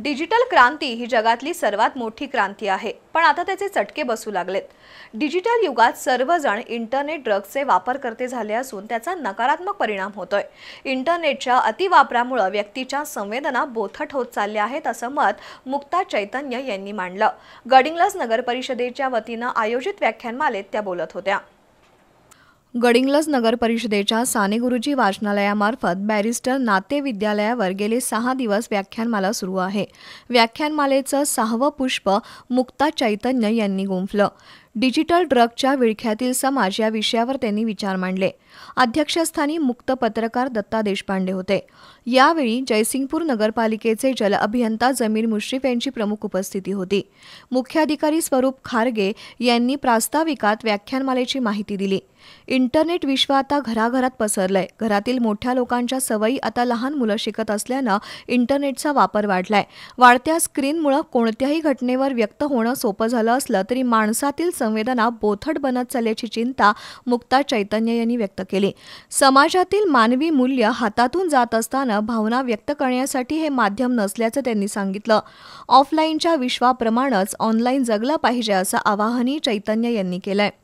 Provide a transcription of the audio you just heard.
digital क्रांती ही जगातली सर्वात मोठी क्रांती आहे पण आता त्याचे चटके बसू लागलेत डिजिटल युगात सर्वजण इंटरनेट ड्रग्सचे वापरकर्ते झाले असून त्याचा नकारात्मक परिणाम होतोय इंटरनेटच्या अतिवापरामुळे व्यक्तीच्या संवेदना बोथट होत चालल्या आहेत असं मत मुक्ता चैतन्य यांनी मांडलं गडिंग्लज नगर परिषदेच्या वतीनं आयोजित व्याख्यानमालेत त्या बोलत होत्या गडिंग्लज नगर परिषदेच्या सानेगुरुजी वाचनालयामार्फत बॅरिस्टर नाते विद्यालयावर गेले सहा दिवस व्याख्यानमाला सुरू आहे व्याख्यानमालेचं सहावं पुष्प मुक्ता चैतन्य यांनी गुंफलं डिजिटल ड्रगच्या विळख्यातील समाज या विषयावर त्यांनी विचार मांडले अध्यक्षस्थानी मुक्त पत्रकार दत्ता देशपांडे होते यावेळी जयसिंगपूर नगरपालिकेचे जल अभियंता जमीर मुश्रीफ यांची प्रमुख उपस्थिती होती मुख्याधिकारी स्वरूप खारगे यांनी प्रास्ताविकात व्याख्यानमालेची माहिती दिली इंटरनेट विश्व आता घराघरात पसरलंय घरातील मोठ्या लोकांच्या सवयी आता लहान मुलं शिकत असल्यानं इंटरनेटचा वापर वाढलाय वाढत्या स्क्रीनमुळे कोणत्याही घटनेवर व्यक्त होणं सोपं झालं असलं तरी माणसातील संवेदना बोथट बनत चालल्याची चिंता मुक्ता चैतन्य यांनी व्यक्त केली समाजातील मानवी मूल्य हातातून जात असताना भावना व्यक्त करण्यासाठी हे माध्यम नसल्याचं त्यांनी सांगितलं ऑफलाईनच्या विश्वाप्रमाणेच ऑनलाईन जगलं पाहिजे असं आवाहनही चैतन्य यांनी केलंय